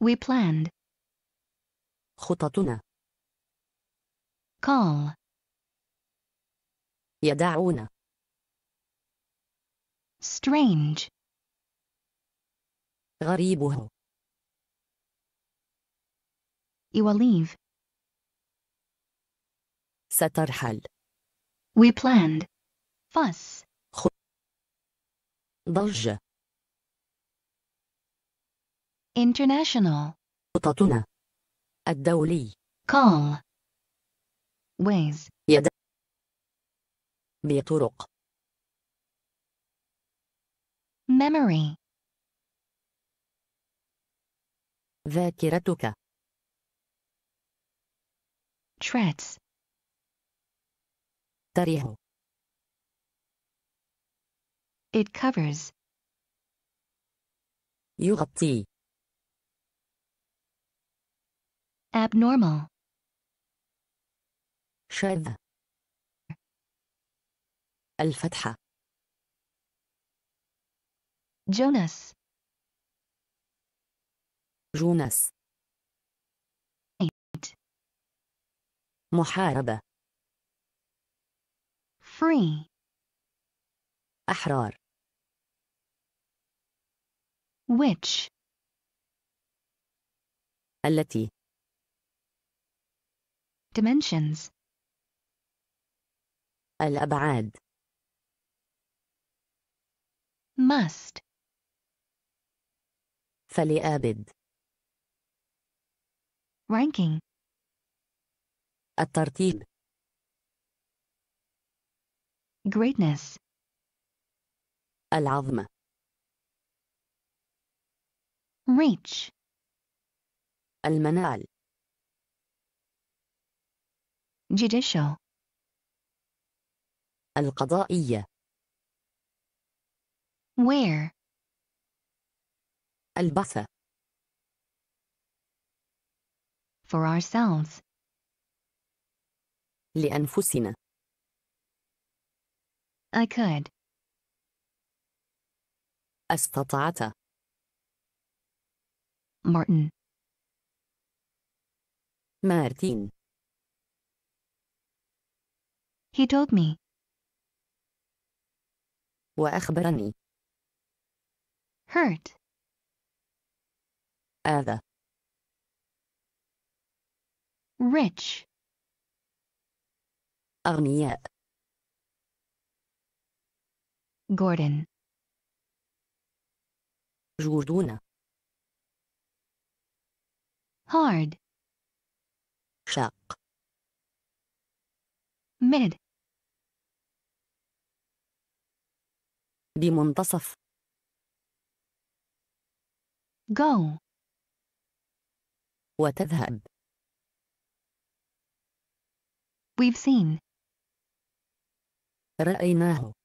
We planned. خططنا. Call. يدعونا. Strange. غريبه. You will leave. سترحل. We planned. Fuss. ضجة international خططنا الدولي calm ways يد بطرق memory ذاكرتك threats تريه It covers يغطي abnormal شذ الفتحة جوناس جوناس محاربة free أحرار which التي dimensions الأبعاد must فلأبد. ranking الترتيب greatness العظمة reach المنال judicial القضائية where البث for ourselves لأنفسنا I could استطعت Martin Martin He told me. وأخبرني. Hurt. آذى. Rich. أغنياء. Gordon. جوردونة. Hard. شاق. mid بمنتصف go وتذهب we've seen رأيناه